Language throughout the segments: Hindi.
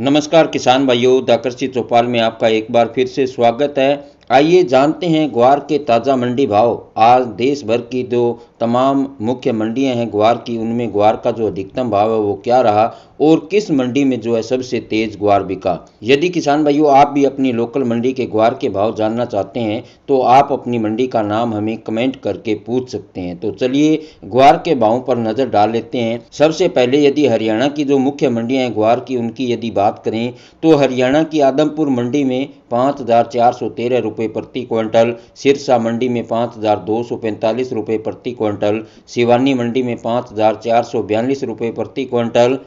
नमस्कार किसान भाइयों द कृषि चौपाल में आपका एक बार फिर से स्वागत है आइए जानते हैं ग्वार के ताज़ा मंडी भाव आज देश भर की जो तमाम मुख्य मंडियां हैं ग्वार की उनमें ग्वार का जो अधिकतम भाव है वो क्या रहा और किस मंडी में जो है सबसे तेज ग्वार बिका यदि किसान भाइयों आप भी अपनी लोकल मंडी के ग्वार के भाव जानना चाहते हैं तो आप अपनी मंडी का नाम हमें कमेंट करके पूछ सकते हैं तो चलिए ग्वार के भाव पर नजर डाल लेते हैं सबसे पहले यदि हरियाणा की जो मुख्य मंडियां हैं ग्वार की उनकी यदि बात करें तो हरियाणा की आदमपुर मंडी में पाँच हजार चार सौ तेरह रुपये प्रति क्विंटल सिरसा मंडी में पाँच हजार दो सौ पैंतालीस रुपये प्रति क्विंटल शिवानी मंडी में पाँच हजार चार सौ बयालीस रुपये प्रति क्विंटल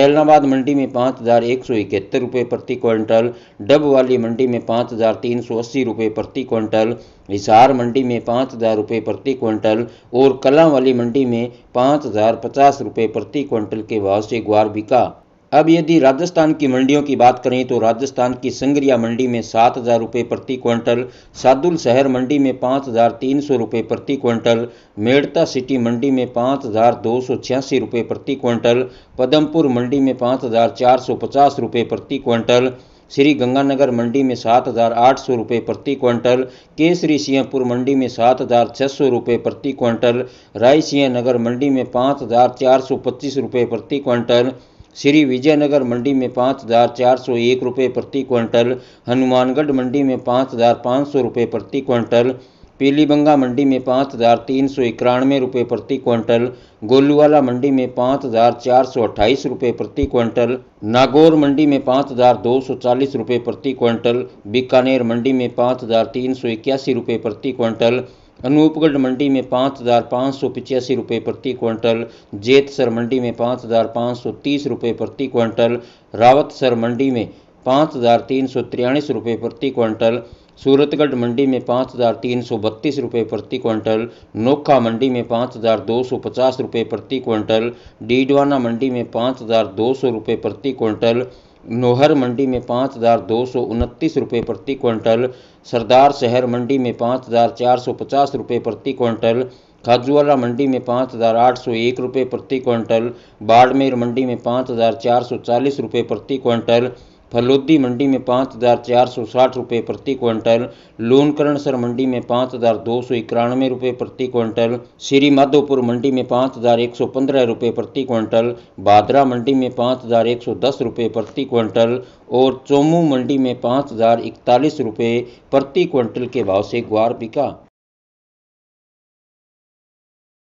एलनाबाद मंडी में पाँच हज़ार एक सौ इकहत्तर रुपये प्रति क्विंटल डब वाली मंडी में पाँच हज़ार तीन सौ अस्सी रुपये प्रति क्विंटल हिसार मंडी में पाँच हज़ार रुपये प्रति क्विंटल और कला वाली मंडी में पाँच हज़ार पचास रुपये प्रति क्विंटल के भाव से ग्वार बिका अब यदि राजस्थान की मंडियों की बात करें तो राजस्थान की संगरिया मंडी में सात हज़ार रुपये प्रति क्विंटल सादुल शहर मंडी में पाँच हज़ार तीन सौ रुपये प्रति क्विंटल मेड़ता सिटी मंडी में पाँच हज़ार दो सौ छियासी रुपये प्रति क्विंटल पदमपुर मंडी में पाँच हज़ार चार सौ पचास रुपये प्रति क्विंटल श्री गंगानगर मंडी में सात हज़ार आठ सौ रुपये प्रति क्विंटल केसरी सिंहपुर मंडी में सात हज़ार छः सौ रुपये प्रति क्विंटल राय सिंह नगर मंडी में पाँच हज़ार चार सौ पच्चीस रुपये प्रति क्विंटल श्री विजयनगर मंडी में पाँच हज़ार चार सौ एक रुपये प्रति क्विंटल हनुमानगढ़ मंडी में पाँच हज़ार पाँच सौ रुपये प्रति क्विंटल पीलीबंगा मंडी में पाँच हज़ार तीन सौ इक्यानवे रुपये प्रति क्विंटल गोलूवाला मंडी में पाँच हज़ार चार सौ अट्ठाईस रुपये प्रति क्विंटल नागौर मंडी में पाँच हज़ार दो सौ चालीस रुपये प्रति क्विंटल बीकानेर मंडी में पाँच हज़ार तीन सौ इक्यासी रुपये प्रति क्विंटल अनूपगढ़ मंडी में पाँच हज़ार पाँच सौ पिचासी रुपये प्रति क्विंटल जेतसर मंडी में पाँच हज़ार पाँच सौ तीस रुपये प्रति क्विंटल रावतसर मंडी में पाँच हज़ार तीन सौ तिरयालीस रुपये प्रति क्विंटल सूरतगढ़ मंडी में पाँच हज़ार तीन सौ बत्तीस रुपये प्रति क्विंटल नोखा मंडी में पाँच हज़ार दो सौ पचास रुपये प्रति क्विंटल डीडवाना मंडी में पाँच हज़ार दो सौ रुपये प्रति क्विंटल नोहर मंडी में पाँच हज़ार दो सौ उनतीस रुपये प्रति क्विंटल सरदार शहर मंडी में पाँच हज़ार चार सौ पचास रुपये प्रति क्विंटल खाजूवाला मंडी में पाँच हज़ार आठ सौ एक रुपये प्रति क्विंटल बाड़मेर मंडी में पाँच हज़ार चार सौ चालीस रुपये प्रति क्विंटल फलोदी मंडी में पाँच हज़ार चार सौ साठ रुपये प्रति क्विंटल लोनकरणसर मंडी में पाँच हज़ार दो सौ इक्यानवे रुपये प्रति क्विंटल श्री माधोपुर मंडी में पाँच हज़ार एक सौ पंद्रह रुपये प्रति क्विंटल भादरा मंडी में पाँच हज़ार एक सौ दस रुपये प्रति क्विंटल और चोमू मंडी में पाँच हज़ार इकतालीस रुपये प्रति क्विंटल के भाव से ग्वार बिका